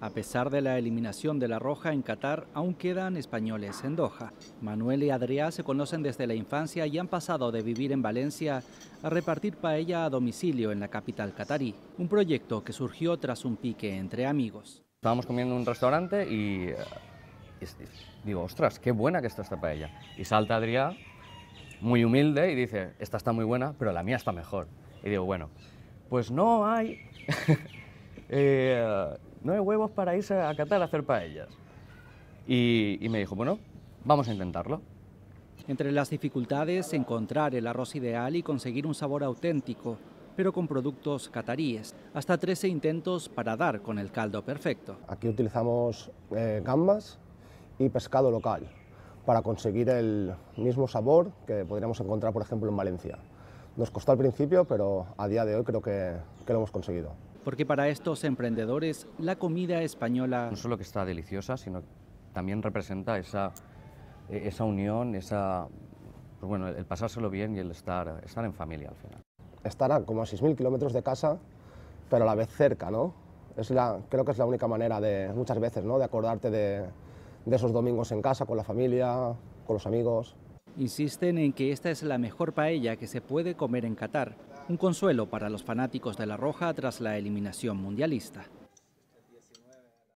A pesar de la eliminación de la roja en Qatar, aún quedan españoles en Doha. Manuel y Adrián se conocen desde la infancia y han pasado de vivir en Valencia a repartir paella a domicilio en la capital catarí, un proyecto que surgió tras un pique entre amigos. Estábamos comiendo en un restaurante y, eh, digo, ostras, qué buena que está esta paella. Y salta Adrián, muy humilde, y dice, esta está muy buena, pero la mía está mejor. Y digo, bueno, pues no hay... Eh, ...no hay huevos para irse a Qatar a hacer paellas. Y, y me dijo, bueno, vamos a intentarlo. Entre las dificultades, encontrar el arroz ideal y conseguir un sabor auténtico, pero con productos cataríes. Hasta 13 intentos para dar con el caldo perfecto. Aquí utilizamos eh, gambas y pescado local para conseguir el mismo sabor que podríamos encontrar, por ejemplo, en Valencia. Nos costó al principio, pero a día de hoy creo que lo hemos conseguido porque para estos emprendedores la comida española... No solo que está deliciosa, sino también representa esa, esa unión, esa, pues el pasárselo bien y el estar, estar en familia al final. Estarán como a 6.000 kilómetros de casa, pero a la vez cerca, ¿no? Es la, creo que es la única manera de, muchas veces, ¿no? De acordarte de, de esos domingos en casa, con la familia, con los amigos insisten en que esta es la mejor paella que se puede comer en Qatar, un consuelo para los fanáticos de la Roja tras la eliminación mundialista.